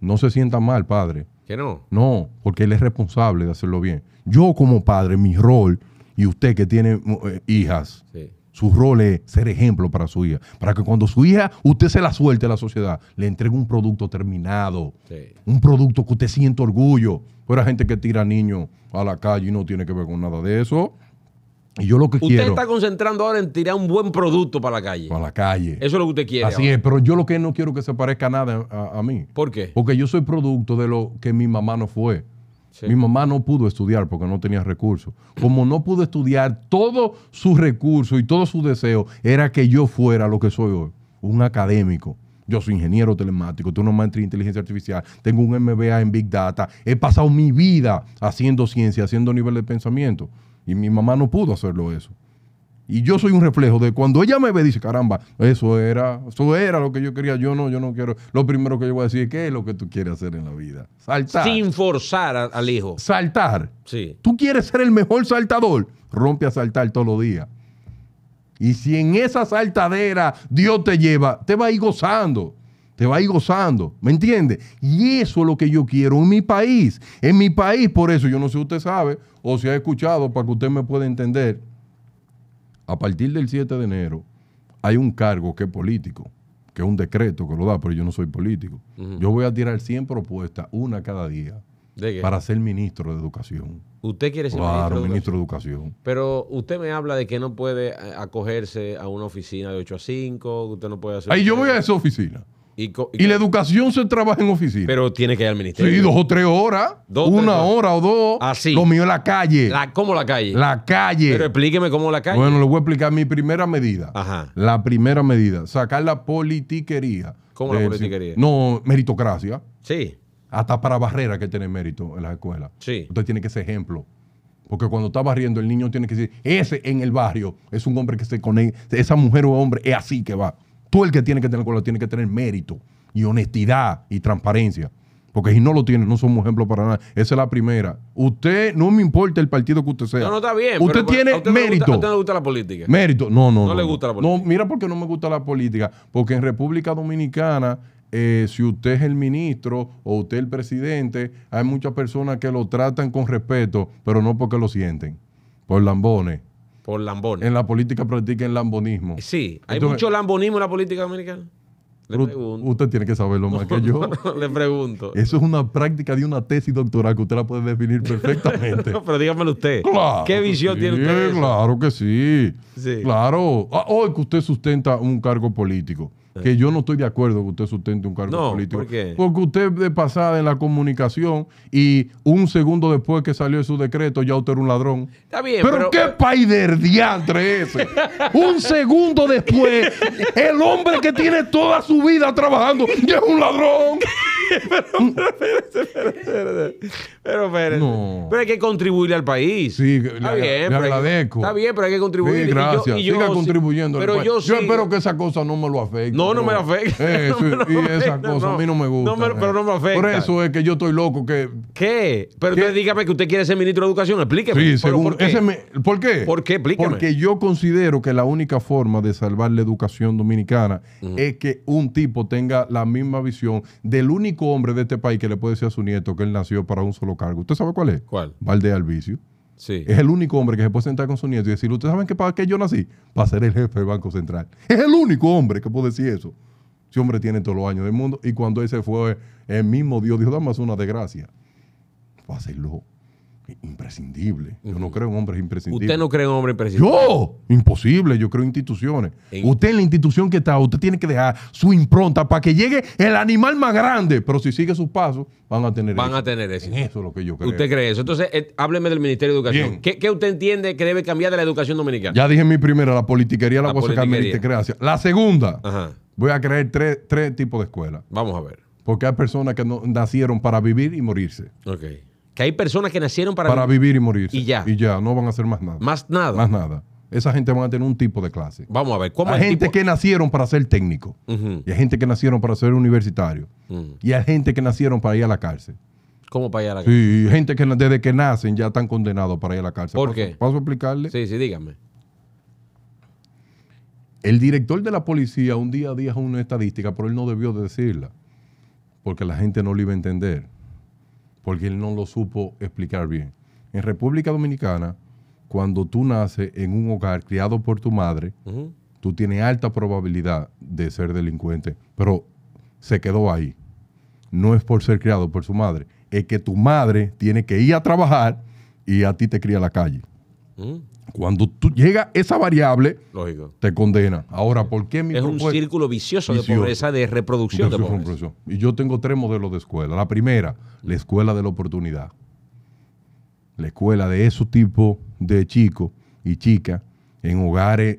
No se sienta mal, padre. ¿Que no? No, porque él es responsable de hacerlo bien. Yo como padre, mi rol, y usted que tiene eh, hijas, sí. Su rol es ser ejemplo para su hija. Para que cuando su hija, usted se la suelte a la sociedad, le entregue un producto terminado. Un producto que usted siente orgullo. Pero gente que tira niños a la calle y no tiene que ver con nada de eso. Y yo lo que usted quiero. Usted está concentrando ahora en tirar un buen producto para la calle. Para la calle. Eso es lo que usted quiere. Así es, pero yo lo que no quiero que se parezca nada a, a, mí. ¿Por qué? Porque yo soy producto de lo que mi mamá no fue. Mi mamá no pudo estudiar porque no tenía recursos. Como no pudo estudiar, todo su recurso y todo su deseo era que yo fuera lo que soy hoy, un académico. Yo soy ingeniero telemático, tengo una maestría en inteligencia artificial, tengo un MBA en Big Data, he pasado mi vida haciendo ciencia, haciendo nivel de pensamiento. Y mi mamá no pudo hacerlo eso. Y yo soy un reflejo de cuando ella me ve, dice, caramba, eso era, eso era lo que yo quería, yo no, yo no quiero. Lo primero que yo voy a decir es, ¿qué es lo que tú quieres hacer en la vida? Saltar. Sin forzar al hijo. Saltar. Sí. Tú quieres ser el mejor saltador, rompe a saltar todos los días. Y si en esa saltadera Dios te lleva, te va a ir gozando te va a ir gozando, ¿me entiende? Y eso es lo que yo quiero en mi país. En mi país, por eso, yo no sé si usted sabe o si ha escuchado para que usted me pueda entender a partir del 7 de enero hay un cargo que es político, que es un decreto que lo da, pero yo no soy político. Yo voy a tirar 100 propuestas, una cada día, ¿De para ser ministro de Educación. ¿Usted quiere ser ministro, de, ministro de Educación? Pero usted me habla de que no puede eh, acogerse a una oficina de 8 a 5, usted no puede hacer... Ahí yo voy a esa oficina. Y, la educación se trabaja en oficina. Pero tiene que ir al ministerio. Sí, dos o tres horas. una hora o dos. Así. Lo mío la calle. ¿Cómo la calle? La calle. Pero explíqueme cómo la calle. Bueno, le voy a explicar mi primera medida. Ajá. La primera medida. Sacar la politiquería. ¿Cómo la eh, politiquería? No, meritocracia. Sí. Hasta para barreras que tiene mérito en las escuelas. Sí. Usted tiene que ser ejemplo. Porque cuando está barriendo, el niño tiene que decir, ese en el barrio es un hombre que se conecta, esa mujer o hombre es así que va. Tú el que tiene que tener cola tiene que tener mérito y honestidad y transparencia. Porque si no lo tiene no somos ejemplo para nada. Esa es la primera. Usted, no me importa el partido que usted sea. No, no está bien. Usted pues, tiene mérito. a usted no le gusta la política. Mérito. No, no. No, no le gusta la política. No, mira qué no me gusta la política. Porque en República Dominicana, eh, si usted es el ministro o usted es el presidente, hay muchas personas que lo tratan con respeto, pero no porque lo sienten. Por lambones. En la política practica el lambonismo. Sí, hay mucho lambonismo en la política dominicana. Usted tiene que saberlo más que yo. (laughs) Le pregunto. Eso es una práctica de una tesis doctoral que usted la puede definir perfectamente. (laughs) pero dígamelo usted. ¿Qué visión tiene usted? Claro que sí. Claro. Ah, hoy que usted sustenta un cargo político que yo no estoy de acuerdo que usted sustente un cargo político. ¿por qué? Porque usted de pasada en la comunicación y un segundo después que salió su decreto ya usted era un ladrón. Está bien. Pero, pero... qué eh, paider ese. (laughs) un segundo después, el hombre que tiene toda su vida trabajando ya es un ladrón pero, pero, pero, pero, pero, hay que contribuirle al país. Sí, está bien, agradezco. Está bien, pero hay que contribuir. gracias. yo, Siga contribuyendo. yo, yo espero que esa cosa no me lo afecte. No, no me afecte. Eh, (laughs) y esa cosa a mí no me gusta. pero no me afecta. Por eso es que yo estoy loco que... ¿Qué? Pero dígame que usted quiere ser ministro de Educación. Explíqueme. Sí, ¿por, qué? ¿Por qué? Explíqueme. Porque yo considero que la única forma de salvar la educación dominicana es que un tipo tenga la misma visión del único hombre de este país que le puede decir a su nieto que él nació para un solo cargo. ¿Usted sabe cuál es? ¿Cuál? Valdés Sí. Es el único hombre que se puede sentar con su nieto y decirle, usted saben que para qué yo nací? Para ser el jefe del Banco Central. Es el único hombre que puede decir eso. Ese hombre tiene todos los años del mundo y cuando él se fue, el mismo Dios dijo, dame una desgracia. Hacerlo imprescindible. Yo no creo en hombres imprescindibles. ¿Usted no cree en hombres imprescindibles? Yo, imposible, yo creo en instituciones. Usted en la institución que está, usted tiene que dejar su impronta para que llegue el animal más grande, pero si sigue sus pasos, van a tener Van a tener eso. lo que yo creo. ¿Usted cree eso? Entonces, eh, hábleme del Ministerio de Educación. ¿Qué, usted entiende que debe cambiar de la educación dominicana? Ya dije mi primera, la politiquería la, cosa que a sacar gracias. La segunda, voy a creer tres, tres tipos de escuelas. Vamos a ver. Porque hay personas que nacieron para vivir y morirse. Ok hay personas que nacieron para, para vivir y morir Y ya. Y ya, no van a hacer más nada. Más nada. Más nada. Esa gente van a tener un tipo de clase. Vamos a ver, ¿cómo Hay gente que nacieron para ser técnico. Y hay gente que nacieron para ser universitario. Y hay gente que nacieron para ir a la cárcel. ¿Cómo para ir a la cárcel? Sí, gente que desde que nacen ya están condenados para ir a la cárcel. ¿Por qué? a explicarle? Sí, sí, dígame. El director de la policía un día dijo una estadística, pero él no debió de decirla, porque la gente no lo iba a entender porque él no lo supo explicar bien. En República Dominicana, cuando tú naces en un hogar criado por tu madre, tú tienes alta probabilidad de ser delincuente, pero se quedó ahí. No es por ser criado por su madre, es que tu madre tiene que ir a trabajar y a ti te cría la calle. Cuando tú llega esa variable, te condena. Ahora, ¿por qué mi Es un círculo vicioso, de pobreza, de reproducción de pobreza. Y yo tengo tres modelos de escuela. La primera, la escuela de la oportunidad. La escuela de esos tipos de chicos y chicas en hogares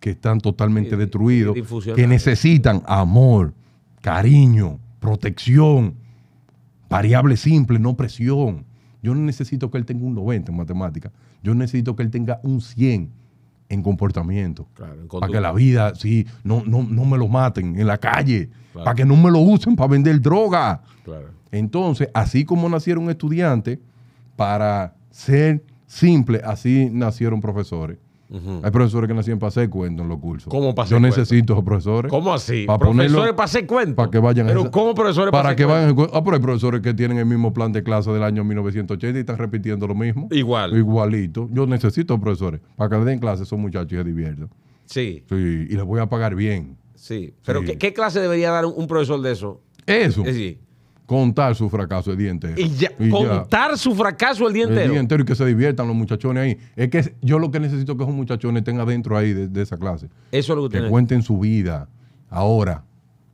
que están totalmente destruidos, que necesitan amor, cariño, protección, variable simple, no presión. Yo no necesito que él tenga un 90 en matemática. Yo necesito que él tenga un 100 en comportamiento. para que la vida, sí, no, no, no, me lo maten en la calle. Para que no me lo usen para vender droga. Entonces, así como nacieron estudiantes, para ser simple, así nacieron profesores. Hay profesores que nacían para hacer cuentos en los cursos. ¿Cómo para Yo necesito profesores. ¿Cómo así? Para profesores para hacer cuentos. Para que vayan Pero ¿cómo profesores para, para que cuentos? Ah, pero hay profesores que tienen el mismo plan de clase del año 1980 y están repitiendo lo mismo. Igual. Igualito. Yo necesito profesores para que le den clases son muchachos y se Sí. Sí, y les voy a pagar bien. Sí. Pero ¿qué, clase debería dar un, un profesor de eso? Eso. Sí contar su fracaso el día entero. Y contar su fracaso el día entero. El día entero y que se diviertan los muchachones ahí. Es que yo lo que necesito que esos muchachones tengan dentro ahí de, esa clase. Eso es lo que Que cuenten su vida. Ahora,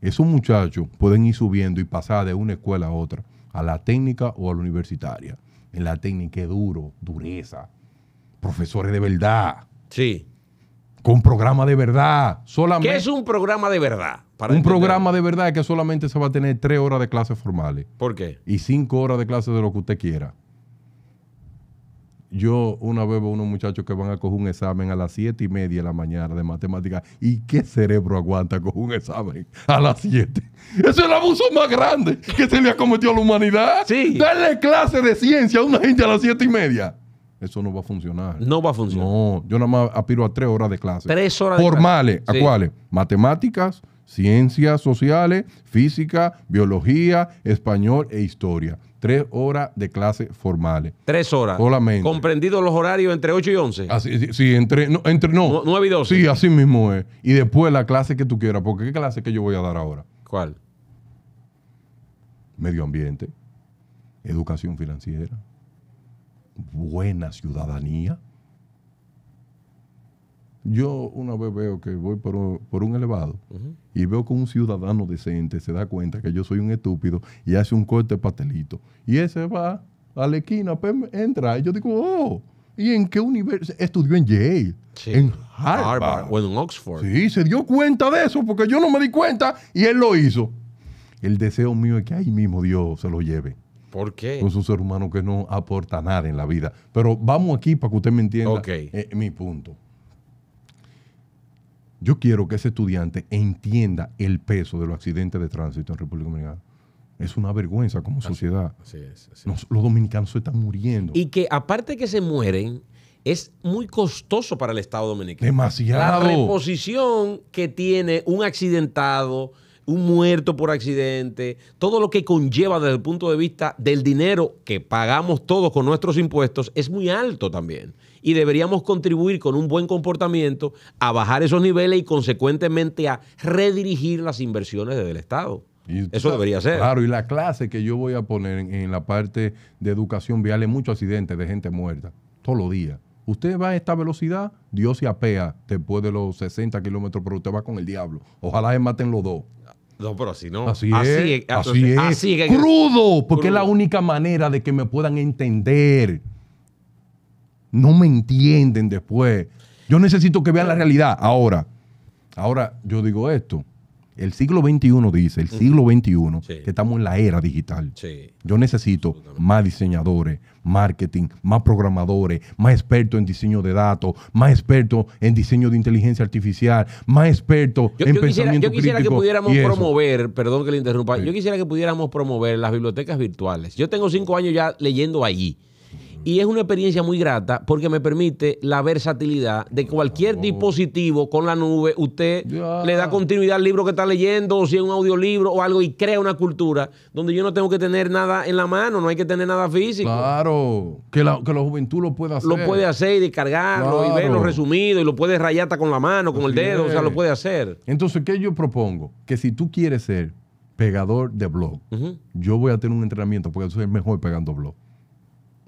esos muchachos pueden ir subiendo y pasar de una escuela a otra, a la técnica o a la universitaria. En la técnica es duro, dureza. Profesores de verdad. Sí. Con programa de verdad. Solamente. ¿Qué es un programa de verdad? un programa de verdad que solamente se va a tener tres horas de clases formales. ¿Por qué? Y cinco horas de clases de lo que usted quiera. Yo una vez veo unos muchachos que van a coger un examen a las siete y media de la mañana de matemáticas. ¿Y qué cerebro aguanta coger un examen a las siete? ese es el abuso más grande que se le ha cometido a la humanidad. Sí. Darle clase de ciencia a una gente a las siete y media. Eso no va a funcionar. No va a funcionar. No, yo nada más apiro a tres horas de clase. Tres horas Formales, de ¿a cuáles? Matemáticas, ciencias sociales, física, biología, español e historia. Tres horas de clases formales. Tres horas. Solamente. Comprendidos los horarios entre 8 y 11. Así, sí, entre no, entre, no. 9 y 12. Sí, así mismo es. Y después la clase que tú quieras. Porque ¿qué clase que yo voy a dar ahora? ¿Cuál? Medio ambiente, educación financiera, buena ciudadanía, yo una vez veo que voy por un, elevado y veo que un ciudadano decente se da cuenta que yo soy un estúpido y hace un corte pastelito. Y ese va a la esquina, pues, entra. Y yo digo, oh, ¿y en qué universidad? Estudió en Yale, en Harvard. o en Oxford. Sí, se dio cuenta de eso porque yo no me di cuenta y él lo hizo. El deseo mío es que ahí mismo Dios se lo lleve. ¿Por qué? Es un ser humano que no aporta nada en la vida. Pero vamos aquí para que usted me entienda eh, mi punto. Yo quiero que ese estudiante entienda el peso de los accidentes de tránsito en República Dominicana. Es una vergüenza como sociedad. los dominicanos se están muriendo. Y que aparte que se mueren, es muy costoso para el Estado dominicano. Demasiado. La reposición que tiene un accidentado, un muerto por accidente, todo lo que conlleva desde el punto de vista del dinero que pagamos todos con nuestros impuestos es muy alto también. Y deberíamos contribuir con un buen comportamiento a bajar esos niveles y consecuentemente a redirigir las inversiones del Estado. Eso debería ser. Claro, y la clase que yo voy a poner en, la parte de educación vial es muchos accidentes de gente muerta, todos los días. Usted va a esta velocidad, Dios se apea después de los 60 kilómetros, pero usted va con el diablo. Ojalá se maten los dos. No, pero así no. Así, es. Así, es. Crudo, porque es la única manera de que me puedan entender. No me entienden después. Yo necesito que vean la realidad. Ahora, ahora yo digo esto. El siglo XXI dice, el siglo XXI, que estamos en la era digital. Yo necesito más diseñadores, marketing, más programadores, más expertos en diseño de datos, más expertos en diseño de inteligencia artificial, más expertos en pensamiento quisiera, yo quisiera que pudiéramos promover, perdón que le interrumpa, yo quisiera que pudiéramos promover las bibliotecas virtuales. Yo tengo cinco años ya leyendo allí. Y es una experiencia muy grata porque me permite la versatilidad de cualquier oh. dispositivo con la nube. Usted le da continuidad al libro que está leyendo, o si es un audiolibro o algo, y crea una cultura donde yo no tengo que tener nada en la mano, no hay que tener nada físico. Claro, que la, juventud lo pueda hacer. Lo puede hacer y descargarlo y verlo resumido y lo puede rayar hasta con la mano, con el dedo, o sea, lo puede hacer. Entonces, ¿qué yo propongo? Que si tú quieres ser pegador de blog, yo voy a tener un entrenamiento porque soy el mejor pegando blog.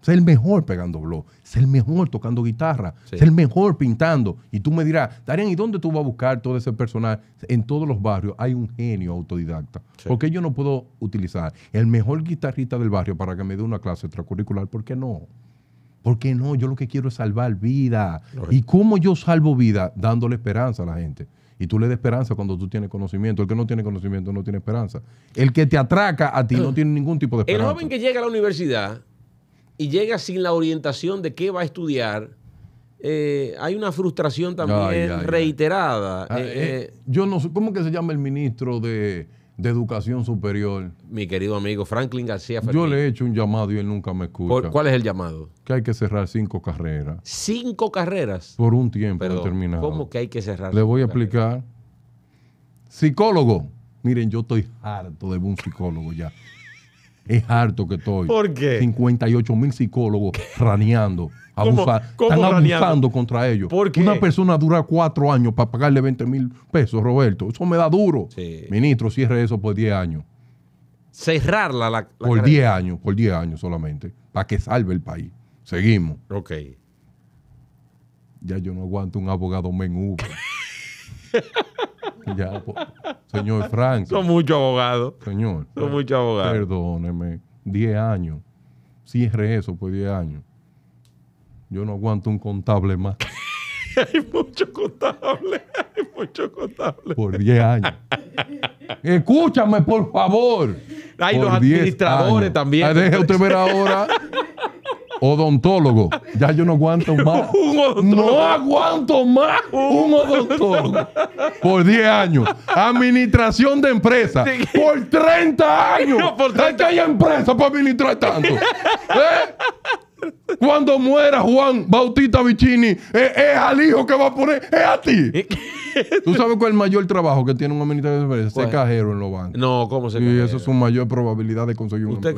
Ser el mejor pegando blog, ser el mejor tocando guitarra, es el mejor pintando. Y tú me dirás, Darían, ¿y dónde tú vas a buscar todo ese personal? En todos los barrios hay un genio autodidacta. porque ¿Por qué yo no puedo utilizar el mejor guitarrista del barrio para que me dé una clase extracurricular? ¿Por qué no? ¿Por qué no? Yo lo que quiero es salvar vida. ¿Y cómo yo salvo vida? Dándole esperanza a la gente. Y tú le das esperanza cuando tú tienes conocimiento. El que no tiene conocimiento no tiene esperanza. El que te atraca a ti no (clears throat) tiene ningún tipo de esperanza. El joven que llega a la universidad y llega sin la orientación de qué va a estudiar, eh, hay una frustración también reiterada. Ah, eh, eh, yo no sé, ¿cómo que se llama el ministro de, Educación Superior? Mi querido amigo Franklin García Yo le he hecho un llamado y él nunca me escucha. ¿Cuál es el llamado? Que hay que cerrar cinco carreras. ¿Cinco carreras? Por un tiempo determinado. ¿Cómo que hay que cerrar? Le voy a explicar. Psicólogo. Miren, yo estoy harto de un psicólogo ya es harto que estoy. ¿Por qué? 58 mil psicólogos raneando. abusando. están abusando contra ellos. ¿Por qué? Una persona dura cuatro años para pagarle 20 mil pesos, Roberto. Eso me da duro. Sí. Ministro, cierre eso por 10 años. Cerrarla Por 10 años, por 10 años solamente. Para que salve el país. Seguimos. Ok. Ya yo no aguanto un abogado menú. (laughs) señor Frank. Son muchos abogados. Señor. Son muchos abogados. Perdóneme. Diez años. Cierre eso por pues, diez años. Yo no aguanto un contable más. (laughs) hay muchos contables. Hay muchos contables. Por 10 años. Escúchame, por favor. Hay los administradores también. Ah, deje usted ver ahora (laughs) odontólogo. Ya yo no aguanto más. no aguanto más un odontólogo. Por 10 años. Administración de empresa. Por 30 años. No, que hay empresa para administrar tanto. ¿Eh? Cuando muera Juan Bautista Vicini, eh, es, al hijo que va a poner, es a ti. ¿Tú sabes cuál es el mayor trabajo que tiene un administrador de empresa? Ser cajero en los bancos. No, ¿cómo se Y eso es su mayor probabilidad de conseguir un ¿Usted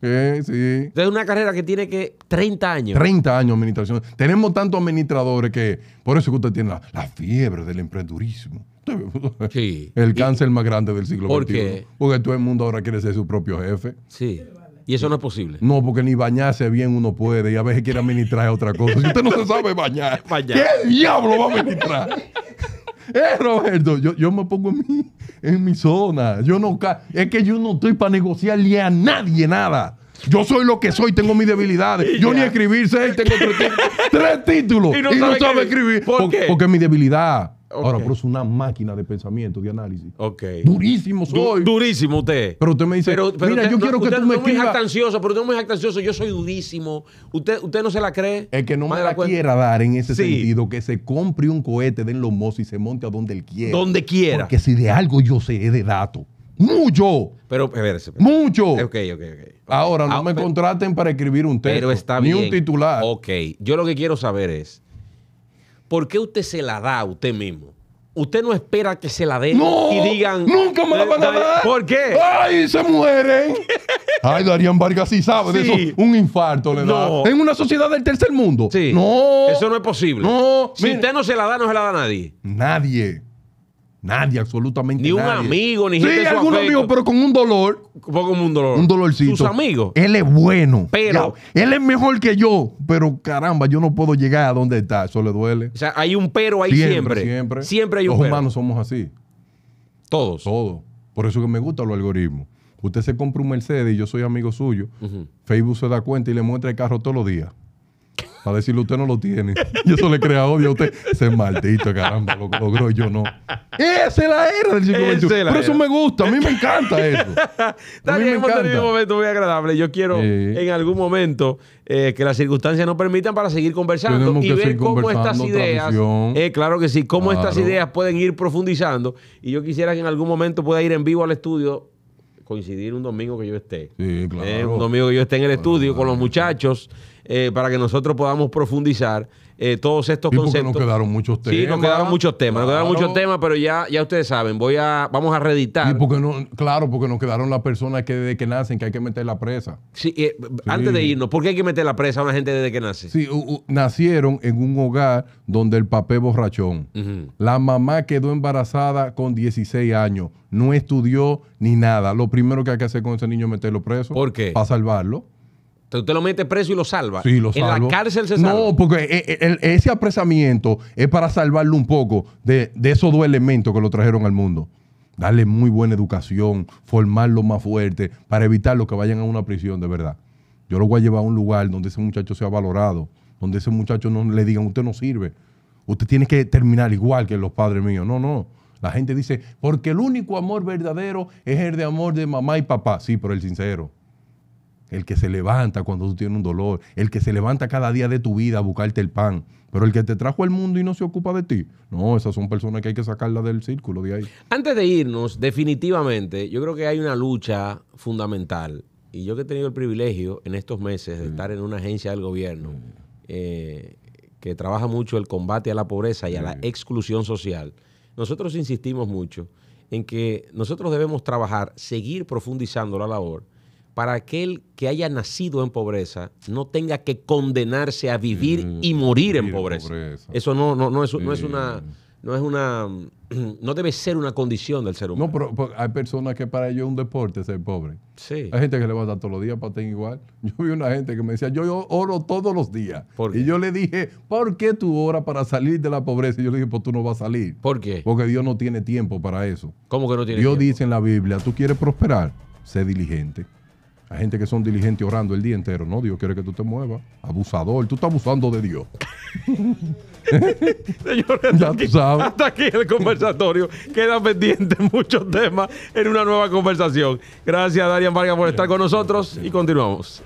cree? Sí, es una carrera que tiene que 30 años. 30 años administración. Tenemos tantos administradores que, por eso que usted tiene la, fiebre del emprendurismo. Sí. El cáncer más grande del siglo ¿por Porque todo el mundo ahora quiere ser su propio jefe. Sí. Y eso no es posible. No, porque ni bañarse bien uno puede y a veces quiere administrar otra cosa. Si usted no se sabe bañar, (laughs) ¿qué diablo va a administrar? (laughs) Eh, Roberto, yo, me pongo en mi, en mi zona. Yo no es que yo no estoy para negociarle a nadie nada. Yo soy lo que soy, tengo mis debilidades. (laughs) Yo ni escribir tengo tres, títulos. Y no, sabe, escribir. ¿Por qué? porque mi debilidad. Ahora, pero es una máquina de pensamiento, de análisis. Ok. Durísimo soy. durísimo usted. Pero usted me dice, pero, mira, yo quiero que usted tú me no tan jactancioso, pero usted no es ansioso. yo soy durísimo. Usted, usted no se la cree. El que no me la, quiera dar en ese sentido, que se compre un cohete de los y se monte a donde él quiera. Donde quiera. Porque si de algo yo sé es de datos. Mucho. Pero, espérese, Mucho. Ok, ok, ok. Ahora, no ah, me contraten para escribir un texto. Pero está bien. Ni un titular. Ok. Yo lo que quiero saber es ¿por qué usted se la da a usted mismo? Usted no espera que se la den y digan. Nunca me la eh, van a dar. ¿Por qué? ¡Ay, se mueren! (laughs) Ay, Darían Vargas sí sabe de eso. Un infarto le da. En una sociedad del tercer mundo. Sí. No. Eso no es posible. No. Si usted no se la da, no se la da a nadie. Nadie. Nadie, absolutamente Ni un amigo, ni gente. Sí, algún amigo, pero con un dolor. Como un dolor. Un dolorcito. Sus amigos. Él es bueno. Pero. él es mejor que yo, pero caramba, yo no puedo llegar a donde está. Eso le duele. O sea, hay un pero ahí siempre. Siempre. Siempre, hay un Los pero. Los humanos somos así. Todos. Todos. Por eso que me gustan los algoritmos. Usted se compra un Mercedes y yo soy amigo suyo. Facebook se da cuenta y le muestra el carro todos los días para decirle usted no lo tiene. (laughs) Y eso le crea odio a usted. Ese maldito, caramba, lo logró yo no. Esa es la era del siglo XXI. Pero eso me gusta, a mí me encanta eso. (laughs) Está bien, hemos tenido un momento muy agradable. Yo quiero en algún momento eh, que las circunstancias nos permitan para seguir conversando y ver cómo estas ideas, eh, claro que sí, cómo estas ideas pueden ir profundizando. Y yo quisiera que en algún momento pueda ir en vivo al estudio coincidir un domingo que yo esté. Eh, un domingo que yo esté en el estudio con los muchachos eh, para que nosotros podamos profundizar eh, todos estos sí, conceptos. Nos quedaron muchos temas. Sí, nos quedaron muchos temas, nos quedaron muchos temas, pero ya, ya ustedes saben, voy a, vamos a reeditar. porque claro, porque nos quedaron las personas que desde que nacen que hay que meter la presa. Eh, sí, antes de irnos, ¿por qué hay que meter la presa a una gente desde que nace? Sí, nacieron en un hogar donde el papel borrachón. La mamá quedó embarazada con 16 años, no estudió ni nada. Lo primero que hay que hacer con ese niño es meterlo preso. ¿Por qué? Para salvarlo. Usted lo mete preso y lo salva. Sí, lo salva. En la cárcel se salva. No, porque eh, eh, ese apresamiento es para salvarlo un poco de, esos dos elementos que lo trajeron al mundo. Darle muy buena educación, formarlo más fuerte para evitar lo que vayan a una prisión de verdad. Yo lo voy a llevar a un lugar donde ese muchacho sea valorado, donde ese muchacho no le digan, usted no sirve, usted tiene que terminar igual que los padres míos. No, no. La gente dice, porque el único amor verdadero es el de amor de mamá y papá. Sí, pero el sincero el que se levanta cuando tú tienes un dolor, el que se levanta cada día de tu vida a buscarte el pan. Pero el que te trajo al mundo y no se ocupa de ti, no, esas son personas que hay que sacarlas del círculo de ahí. Antes de irnos, definitivamente, yo creo que hay una lucha fundamental. Y yo que he tenido el privilegio en estos meses de estar en una agencia del gobierno eh, que trabaja mucho el combate a la pobreza y a la exclusión social, nosotros insistimos mucho en que nosotros debemos trabajar, seguir profundizando la labor para aquel que haya nacido en pobreza no tenga que condenarse a vivir mm, y morir, en pobreza. Eso no, no, es, una no es una (clears throat) no debe ser una condición del ser humano. No, pero, hay personas que para ellos es un deporte ser pobre. Sí. Hay gente que le va a dar todos los días para tener igual. (laughs) Yo vi una gente que me decía, yo oro todos los días. Y yo le dije, ¿por qué tú oras para salir de la pobreza? Y yo le dije, pues tú no vas a salir. ¿Por qué? Porque Dios no tiene tiempo para eso. ¿Cómo que no tiene Dios dice en la Biblia, tú quieres prosperar, sé diligente. Hay gente que son diligentes orando el día entero. No, Dios quiere que tú te muevas. Abusador, tú estás abusando de Dios. (laughs) Señores, hasta, aquí, hasta aquí el conversatorio. (laughs) Quedan pendientes muchos temas en una nueva conversación. Gracias, Darian Vargas, por estar con nosotros y continuamos.